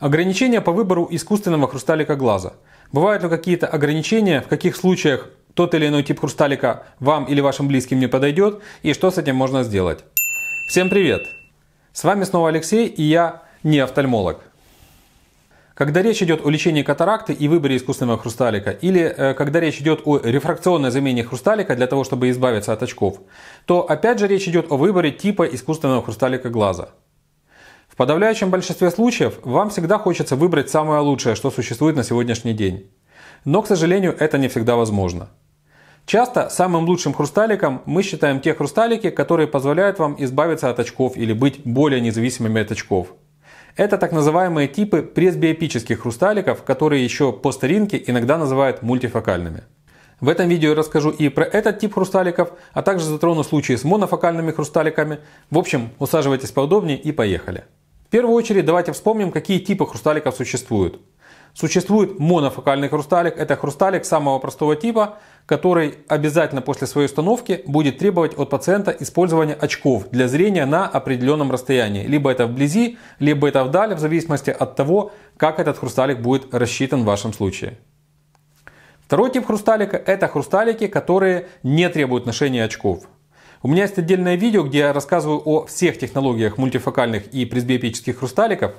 Ограничения по выбору искусственного хрусталика глаза. Бывают ли какие-то ограничения, в каких случаях тот или иной тип хрусталика вам или вашим близким не подойдет и что с этим можно сделать? Всем привет! С вами снова Алексей и я не офтальмолог. Когда речь идет о лечении катаракты и выборе искусственного хрусталика, или э, когда речь идет о рефракционной замене хрусталика для того, чтобы избавиться от очков, то опять же речь идет о выборе типа искусственного хрусталика глаза подавляющем большинстве случаев вам всегда хочется выбрать самое лучшее, что существует на сегодняшний день. Но, к сожалению, это не всегда возможно. Часто самым лучшим хрусталиком мы считаем те хрусталики, которые позволяют вам избавиться от очков или быть более независимыми от очков. Это так называемые типы пресбиопических хрусталиков, которые еще по старинке иногда называют мультифокальными. В этом видео я расскажу и про этот тип хрусталиков, а также затрону случаи с монофокальными хрусталиками. В общем, усаживайтесь поудобнее и поехали. В первую очередь давайте вспомним, какие типы хрусталиков существуют. Существует монофокальный хрусталик. Это хрусталик самого простого типа, который обязательно после своей установки будет требовать от пациента использования очков для зрения на определенном расстоянии. Либо это вблизи, либо это вдали, в зависимости от того, как этот хрусталик будет рассчитан в вашем случае. Второй тип хрусталика – это хрусталики, которые не требуют ношения очков. У меня есть отдельное видео, где я рассказываю о всех технологиях мультифокальных и пресбиопических хрусталиков.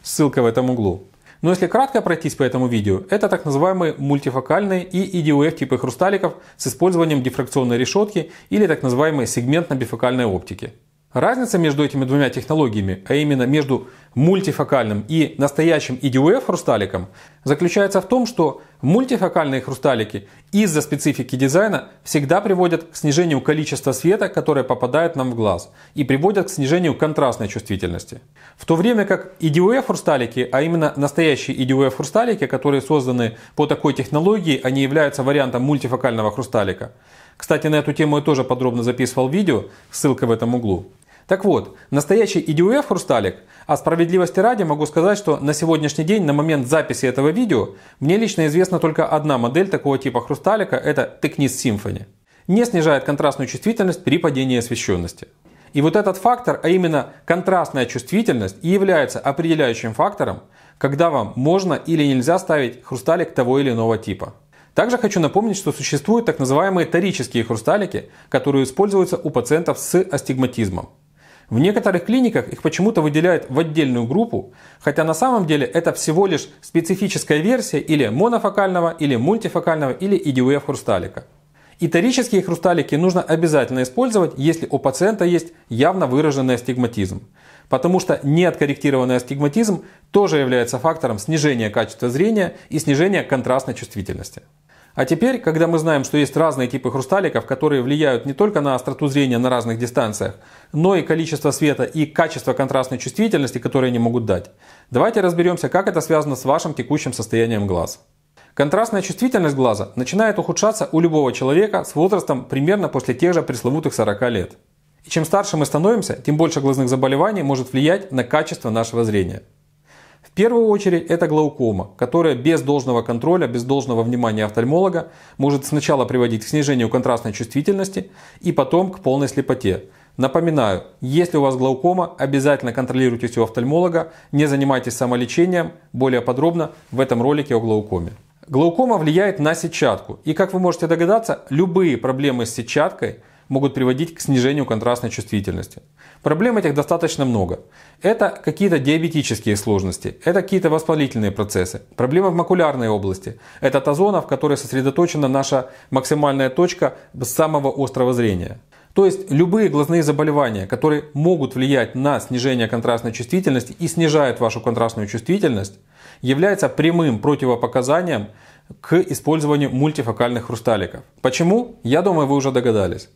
Ссылка в этом углу. Но если кратко пройтись по этому видео, это так называемые мультифокальные и EDUF типы хрусталиков с использованием дифракционной решетки или так называемой сегментно-бифокальной оптики. Разница между этими двумя технологиями, а именно между мультифокальным и настоящим EDUF хрусталиком заключается в том, что мультифокальные хрусталики из-за специфики дизайна всегда приводят к снижению количества света, которое попадает нам в глаз, и приводят к снижению контрастной чувствительности. В то время как EDUF хрусталики, а именно настоящие EDUF хрусталики, которые созданы по такой технологии, они являются вариантом мультифокального хрусталика. Кстати, на эту тему я тоже подробно записывал видео, ссылка в этом углу. Так вот, настоящий EDUF хрусталик, а справедливости ради могу сказать, что на сегодняшний день, на момент записи этого видео, мне лично известна только одна модель такого типа хрусталика, это Technis Symphony. Не снижает контрастную чувствительность при падении освещенности. И вот этот фактор, а именно контрастная чувствительность, и является определяющим фактором, когда вам можно или нельзя ставить хрусталик того или иного типа. Также хочу напомнить, что существуют так называемые торические хрусталики, которые используются у пациентов с астигматизмом. В некоторых клиниках их почему-то выделяют в отдельную группу, хотя на самом деле это всего лишь специфическая версия или монофокального, или мультифокального, или EDF хрусталика. Иторические хрусталики нужно обязательно использовать, если у пациента есть явно выраженный астигматизм, потому что неоткорректированный астигматизм тоже является фактором снижения качества зрения и снижения контрастной чувствительности. А теперь, когда мы знаем, что есть разные типы хрусталиков, которые влияют не только на остроту зрения на разных дистанциях, но и количество света и качество контрастной чувствительности, которые они могут дать, давайте разберемся, как это связано с вашим текущим состоянием глаз. Контрастная чувствительность глаза начинает ухудшаться у любого человека с возрастом примерно после тех же пресловутых 40 лет. И чем старше мы становимся, тем больше глазных заболеваний может влиять на качество нашего зрения первую очередь это глаукома, которая без должного контроля, без должного внимания офтальмолога может сначала приводить к снижению контрастной чувствительности и потом к полной слепоте. Напоминаю, если у вас глаукома, обязательно контролируйтесь у офтальмолога, не занимайтесь самолечением. Более подробно в этом ролике о глаукоме. Глаукома влияет на сетчатку. И как вы можете догадаться, любые проблемы с сетчаткой могут приводить к снижению контрастной чувствительности. Проблем этих достаточно много. Это какие-то диабетические сложности, это какие-то воспалительные процессы, проблемы в макулярной области, это та зона, в которой сосредоточена наша максимальная точка самого острого зрения. То есть любые глазные заболевания, которые могут влиять на снижение контрастной чувствительности и снижают вашу контрастную чувствительность, являются прямым противопоказанием к использованию мультифокальных хрусталиков. Почему? Я думаю, вы уже догадались.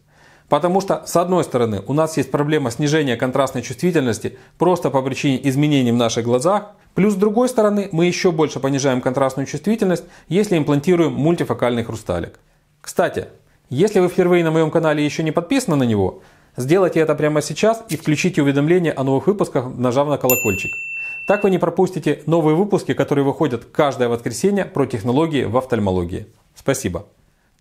Потому что, с одной стороны, у нас есть проблема снижения контрастной чувствительности просто по причине изменений в наших глазах, плюс с другой стороны, мы еще больше понижаем контрастную чувствительность, если имплантируем мультифокальный хрусталик. Кстати, если вы впервые на моем канале еще не подписаны на него, сделайте это прямо сейчас и включите уведомления о новых выпусках, нажав на колокольчик. Так вы не пропустите новые выпуски, которые выходят каждое воскресенье про технологии в офтальмологии. Спасибо.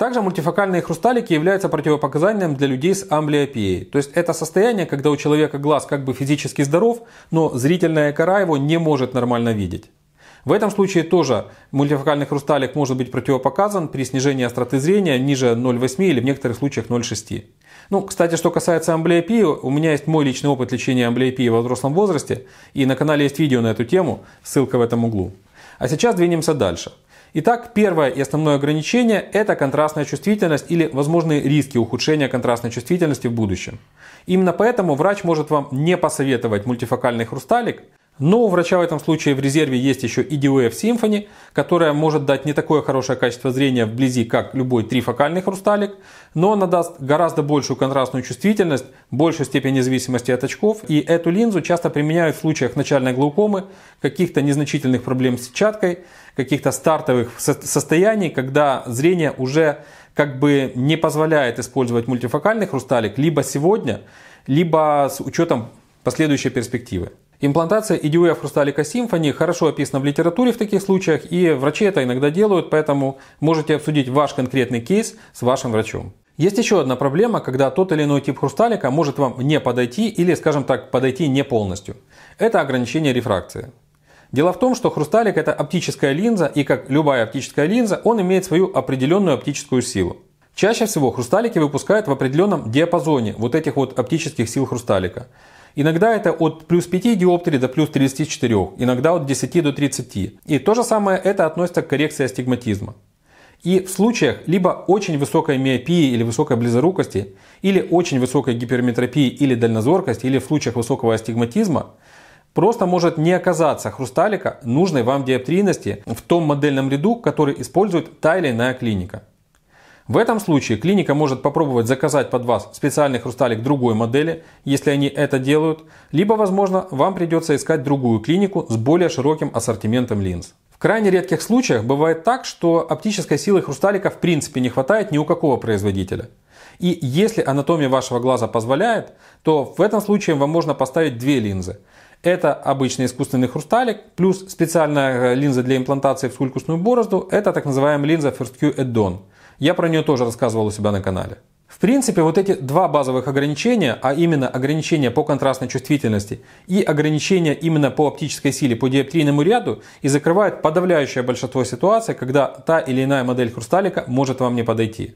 Также мультифокальные хрусталики являются противопоказанием для людей с амблиопией. То есть это состояние, когда у человека глаз как бы физически здоров, но зрительная кора его не может нормально видеть. В этом случае тоже мультифокальный хрусталик может быть противопоказан при снижении остроты зрения ниже 0,8 или в некоторых случаях 0,6. Ну, кстати, что касается амблиопии, у меня есть мой личный опыт лечения амблиопии в взрослом возрасте, и на канале есть видео на эту тему, ссылка в этом углу. А сейчас двинемся дальше. Итак, первое и основное ограничение – это контрастная чувствительность или возможные риски ухудшения контрастной чувствительности в будущем. Именно поэтому врач может вам не посоветовать мультифокальный хрусталик – но у врача в этом случае в резерве есть еще и DUF Symphony, которая может дать не такое хорошее качество зрения вблизи, как любой трифокальный хрусталик, но она даст гораздо большую контрастную чувствительность, большую степень независимости от очков, и эту линзу часто применяют в случаях начальной глаукомы, каких-то незначительных проблем с сетчаткой, каких-то стартовых состояний, когда зрение уже как бы не позволяет использовать мультифокальный хрусталик либо сегодня, либо с учетом последующей перспективы. Имплантация EDUF хрусталика Symphony хорошо описана в литературе в таких случаях, и врачи это иногда делают, поэтому можете обсудить ваш конкретный кейс с вашим врачом. Есть еще одна проблема, когда тот или иной тип хрусталика может вам не подойти или, скажем так, подойти не полностью. Это ограничение рефракции. Дело в том, что хрусталик это оптическая линза, и как любая оптическая линза, он имеет свою определенную оптическую силу. Чаще всего хрусталики выпускают в определенном диапазоне вот этих вот оптических сил хрусталика. Иногда это от плюс 5 диоптрий до плюс 34, иногда от 10 до 30. И то же самое это относится к коррекции астигматизма. И в случаях либо очень высокой миопии или высокой близорукости, или очень высокой гиперметропии или дальнозоркости, или в случаях высокого астигматизма, просто может не оказаться хрусталика нужной вам диоптрийности в том модельном ряду, который использует та или иная клиника. В этом случае клиника может попробовать заказать под вас специальный хрусталик другой модели, если они это делают, либо, возможно, вам придется искать другую клинику с более широким ассортиментом линз. В крайне редких случаях бывает так, что оптической силы хрусталика в принципе не хватает ни у какого производителя. И если анатомия вашего глаза позволяет, то в этом случае вам можно поставить две линзы. Это обычный искусственный хрусталик, плюс специальная э, линза для имплантации в скулькусную борозду, это так называемая линза First Q Add-on. Я про нее тоже рассказывал у себя на канале. В принципе, вот эти два базовых ограничения, а именно ограничения по контрастной чувствительности и ограничения именно по оптической силе по диоптрийному ряду, и закрывают подавляющее большинство ситуаций, когда та или иная модель хрусталика может вам не подойти.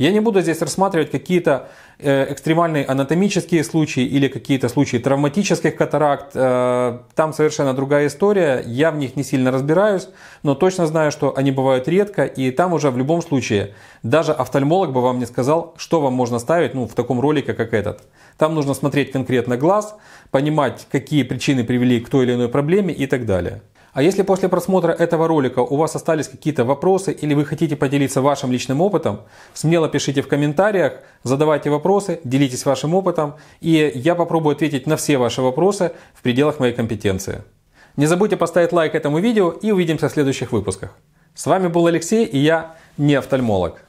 Я не буду здесь рассматривать какие-то э, экстремальные анатомические случаи или какие-то случаи травматических катаракт. Э, там совершенно другая история, я в них не сильно разбираюсь, но точно знаю, что они бывают редко, и там уже в любом случае даже офтальмолог бы вам не сказал, что вам можно ставить ну, в таком ролике, как этот. Там нужно смотреть конкретно глаз, понимать, какие причины привели к той или иной проблеме и так далее. А если после просмотра этого ролика у вас остались какие-то вопросы или вы хотите поделиться вашим личным опытом, смело пишите в комментариях, задавайте вопросы, делитесь вашим опытом, и я попробую ответить на все ваши вопросы в пределах моей компетенции. Не забудьте поставить лайк этому видео и увидимся в следующих выпусках. С вами был Алексей и я не офтальмолог.